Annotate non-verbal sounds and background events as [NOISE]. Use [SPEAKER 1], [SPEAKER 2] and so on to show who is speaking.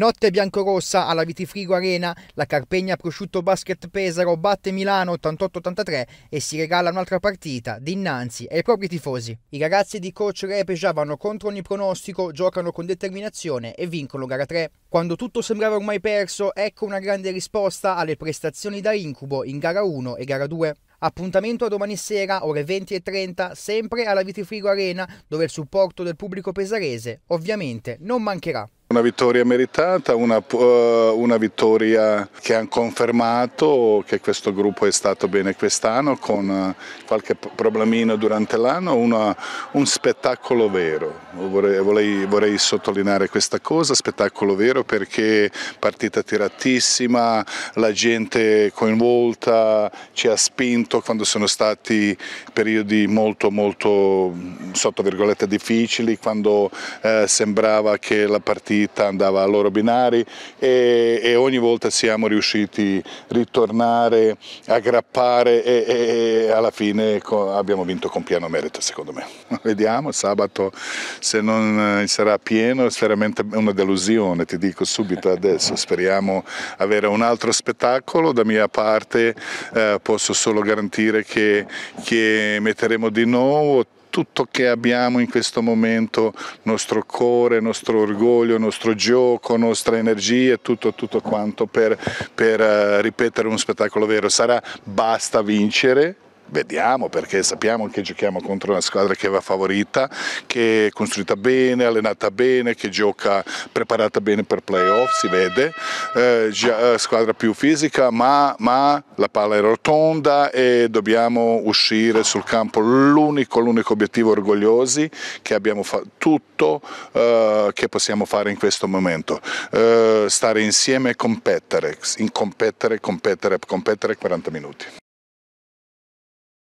[SPEAKER 1] Notte biancorossa alla Vitifrigo Arena, la Carpegna Prosciutto Basket Pesaro batte Milano 88-83 e si regala un'altra partita dinanzi ai propri tifosi. I ragazzi di coach Repeja vanno contro ogni pronostico, giocano con determinazione e vincono gara 3. Quando tutto sembrava ormai perso, ecco una grande risposta alle prestazioni da incubo in gara 1 e gara 2. Appuntamento a domani sera, ore 20 e 30, sempre alla Vitifrigo Arena, dove il supporto del pubblico pesarese ovviamente non mancherà.
[SPEAKER 2] Una vittoria meritata, una, eh, una, vittoria che ha confermato che questo gruppo è stato bene quest'anno con eh, qualche problemino durante l'anno, un spettacolo vero, vorrei, vorrei, sottolineare questa cosa, spettacolo vero perché partita tiratissima, la gente coinvolta ci ha spinto quando sono stati periodi molto molto sotto virgolette difficili, quando eh, sembrava che la partita ditta andava a loro binari e, e, ogni volta siamo riusciti a ritornare, aggrappare grappare e, e alla fine abbiamo vinto con pieno merito secondo me. [LAUGHS] Vediamo sabato se non eh, sarà pieno è veramente una delusione, ti dico subito adesso, speriamo avere un altro spettacolo, da mia parte eh, posso solo garantire che, che metteremo di nuovo tutto che abbiamo in questo momento, nostro cuore, nostro orgoglio, nostro gioco, nostra energia, tutto, tutto quanto per, per eh, ripetere uno spettacolo vero. Sarà basta vincere vediamo perché sappiamo che giochiamo contro una squadra che va favorita, che è costruita bene, allenata bene, che gioca preparata bene per playoff, si vede, eh, eh squadra più fisica, ma, ma, la palla è rotonda e dobbiamo uscire sul campo l'unico, obiettivo orgogliosi che abbiamo fatto, tutto eh, che possiamo fare in questo momento, eh, stare insieme e competere, competere, competere, competere 40 minuti.